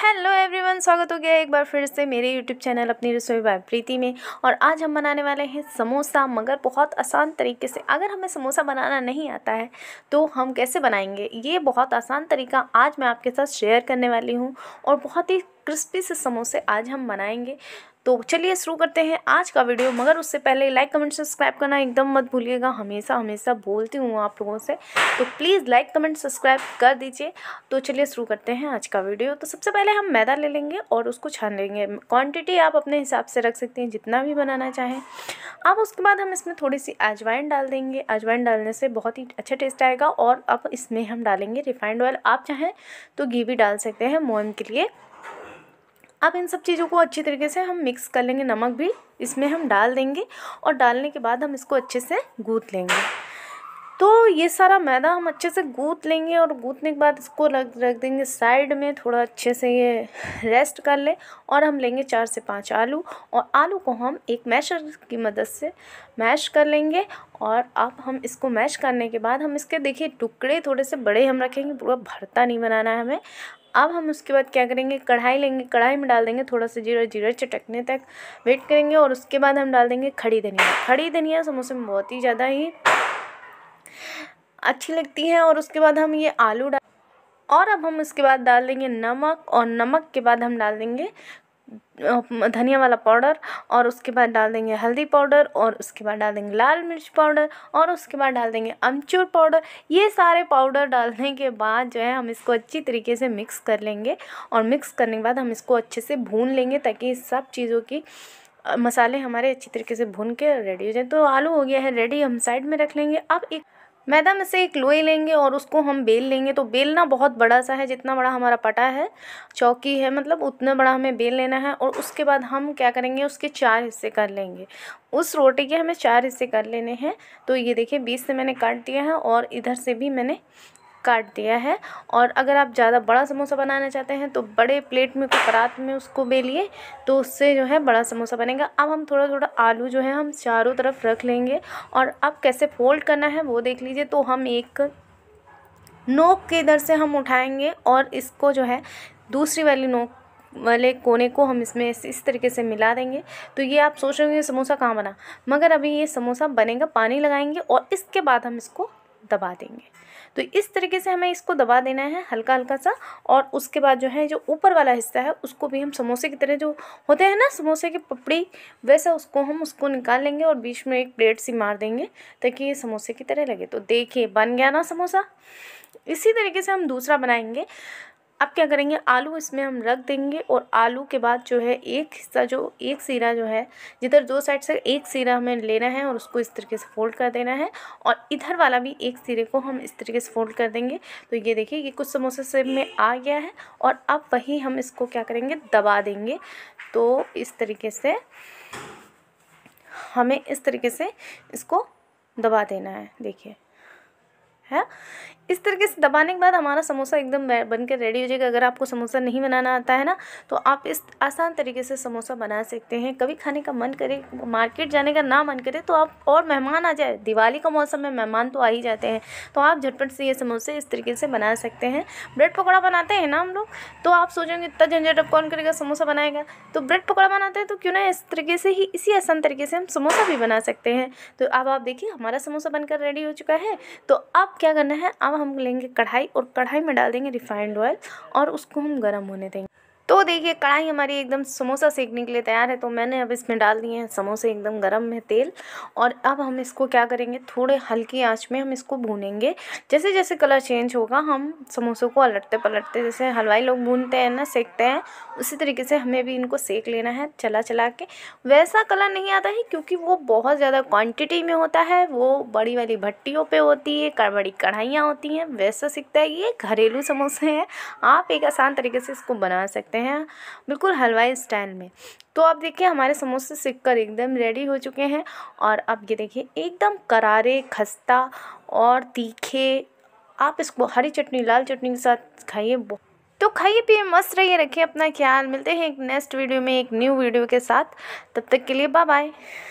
hello everyone स्वागत हो गया एक बार फिर से मेरे यूट्यूब चैनल अपनी रसोई बाय प्रीति में और आज हम बनाने वाले हैं समोसा मगर बहुत आसान तरीके से अगर हमें समोसा बनाना नहीं आता है तो हम कैसे बनाएंगे ये बहुत आसान तरीका आज मैं आपके साथ शेयर करने वाली हूँ और बहुत ही क्रिस्पी से समोसे आज हम बनाएंगे तो चलिए शुरू करते हैं आज का वीडियो मगर उससे पहले लाइक कमेंट सब्सक्राइब करना एकदम मत भूलिएगा हमेशा हमेशा बोलती हूँ आप लोगों से तो प्लीज़ लाइक कमेंट सब्सक्राइब कर दीजिए तो चलिए शुरू करते हैं आज का वीडियो तो सबसे पहले हम मैदा ले लेंगे और उसको छान लेंगे क्वांटिटी आप अपने हिसाब से रख सकते हैं जितना भी बनाना चाहें अब उसके बाद हम इसमें थोड़ी सी अजवाइन डाल देंगे अजवाइन डालने से बहुत ही अच्छा टेस्ट आएगा और अब इसमें हम डालेंगे रिफाइंड ऑयल आप चाहें तो घी भी डाल सकते हैं मोहन के लिए अब इन सब चीज़ों को अच्छी तरीके से हम मिक्स कर लेंगे नमक भी इसमें हम डाल देंगे और डालने के बाद हम इसको अच्छे से गूँथ लेंगे तो ये सारा मैदा हम अच्छे से गूँथ लेंगे और गूँथने के बाद इसको रख रख देंगे साइड में थोड़ा अच्छे से ये रेस्ट कर ले और हम लेंगे चार से पांच आलू और आलू को हम एक मैशर की मदद से मैश कर लेंगे और अब हम इसको मैश करने के बाद हम इसके देखिए टुकड़े थोड़े से बड़े हम रखेंगे पूरा भरता नहीं बनाना है हमें अब हम उसके बाद क्या करेंगे कढ़ाई लेंगे कढ़ाई में डाल देंगे थोड़ा सा जीरा जीरा चटकने तक वेट करेंगे और उसके बाद हम डाल देंगे खड़ी धनिया खड़ी धनिया समोसे में बहुत ही ज़्यादा ही अच्छी लगती है और उसके बाद हम ये आलू डाल और अब हम उसके बाद डाल देंगे नमक और नमक के बाद हम डाल देंगे धनिया वाला पाउडर और उसके बाद डाल देंगे हल्दी पाउडर और उसके बाद डाल देंगे लाल मिर्च पाउडर और उसके बाद डाल देंगे अमचूर पाउडर ये सारे पाउडर डालने के बाद जो है हम इसको अच्छी तरीके से मिक्स कर लेंगे और मिक्स करने के बाद हम इसको अच्छे से भून लेंगे ताकि सब चीज़ों की मसाले हमारे अच्छी तरीके से भून के रेडी हो जाए तो आलू हो गया है रेडी हम साइड में रख लेंगे अब एक मैदा में से एक लोई लेंगे और उसको हम बेल लेंगे तो बेलना बहुत बड़ा सा है जितना बड़ा हमारा पटा है चौकी है मतलब उतना बड़ा हमें बेल लेना है और उसके बाद हम क्या करेंगे उसके चार हिस्से कर लेंगे उस रोटी के हमें चार हिस्से कर लेने हैं तो ये देखिए बीस से मैंने काट दिया है और इधर से भी मैंने काट दिया है और अगर आप ज़्यादा बड़ा समोसा बनाना चाहते हैं तो बड़े प्लेट में को परात में उसको बेलिए तो उससे जो है बड़ा समोसा बनेगा अब हम थोड़ा थोड़ा आलू जो है हम चारों तरफ रख लेंगे और अब कैसे फोल्ड करना है वो देख लीजिए तो हम एक नोक के इधर से हम उठाएँगे और इसको जो है दूसरी वाली नोक वाले कोने को हम इसमें इस, इस तरीके से मिला देंगे तो ये आप सोच रहे होंगे समोसा कहाँ बना मगर अभी ये समोसा बनेगा पानी लगाएंगे और इसके बाद हम इसको दबा देंगे तो इस तरीके से हमें इसको दबा देना है हल्का हल्का सा और उसके बाद जो है जो ऊपर वाला हिस्सा है उसको भी हम समोसे की तरह जो होते हैं ना समोसे की पपड़ी वैसा उसको हम उसको निकाल लेंगे और बीच में एक प्लेट सी मार देंगे ताकि ये समोसे की तरह लगे तो देखिए बन गया ना समोसा इसी तरीके से हम दूसरा बनाएंगे अब क्या करेंगे आलू इसमें हम रख देंगे और आलू के बाद जो है एक हिस्सा जो एक सीरा जो है जिधर दो साइड से एक सीरा हमें लेना है और उसको इस तरीके से फोल्ड कर देना है और इधर वाला भी एक सीरे को हम इस तरीके से फोल्ड कर देंगे तो ये देखिए ये कुछ समोसे से में आ गया है और अब वही हम इसको क्या करेंगे दबा देंगे तो इस तरीके से हमें इस तरीके से इसको दबा देना है देखिए है इस तरीके से दबाने के बाद हमारा समोसा एकदम बन रेडी हो जाएगा अगर आपको समोसा नहीं बनाना आता है ना तो आप इस आसान तरीके से समोसा बना सकते हैं कभी खाने का मन करे मार्केट जाने का ना मन करे तो आप और मेहमान आ जाए दिवाली का मौसम में मेहमान तो आ ही जाते हैं तो आप झटपट से ये समोसे इस तरीके से बना सकते हैं ब्रेड पकौड़ा बनाते हैं ना हम लोग तो आप सोचेंगे इतना झंझट अब कौन करेगा समोसा बनाएगा तो ब्रेड पकौड़ा बनाते हैं तो क्यों ना इस तरीके से ही इसी आसान तरीके से हम समोसा भी बना सकते हैं तो अब आप देखिए हमारा समोसा बनकर रेडी हो चुका है तो अब क्या करना है अब हम लेंगे कढ़ाई और कढ़ाई में डाल देंगे रिफ़ाइंड ऑयल और उसको हम गर्म होने देंगे तो देखिए कढ़ाई हमारी एकदम समोसा सेकने के लिए तैयार है तो मैंने अब इसमें डाल दिए हैं समोसे एकदम गर्म है तेल और अब हम इसको क्या करेंगे थोड़े हल्की आँच में हम इसको भूनेंगे जैसे जैसे कलर चेंज होगा हम समोसों को अलटते पलटते जैसे हलवाई लोग भूनते हैं ना सेकते हैं उसी तरीके से हमें भी इनको सेक लेना है चला चला के वैसा कलर नहीं आता है क्योंकि वो बहुत ज़्यादा क्वांटिटी में होता है वो बड़ी वाली भट्टियों पे होती है बड़ी कढ़ाइयाँ होती हैं वैसा सीखता है ये घरेलू समोसे हैं आप एक आसान तरीके से इसको बना सकते हैं बनाते हैं बिल्कुल हलवाई स्टाइल में तो आप देखिए हमारे समोसे सिक कर एकदम रेडी हो चुके हैं और अब ये देखिए एकदम करारे खस्ता और तीखे आप इसको हरी चटनी लाल चटनी के साथ खाइए तो खाइए पिए मस्त रहिए रखिए अपना ख्याल मिलते हैं एक नेक्स्ट वीडियो में एक न्यू वीडियो के साथ तब तक के लिए बाय बाय